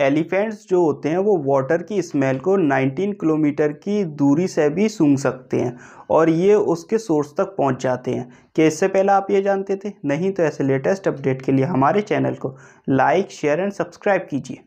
elephants जो होते हैं वो वाटर की स्मेल को 19 किलोमीटर की दूरी से भी सूंघ सकते हैं और ये उसके सोर्स तक पहुंच जाते हैं क्या इससे पहले आप ये जानते थे नहीं तो ऐसे लेटेस्ट अपडेट के लिए हमारे चैनल को लाइक शेयर एंड सब्सक्राइब कीजिए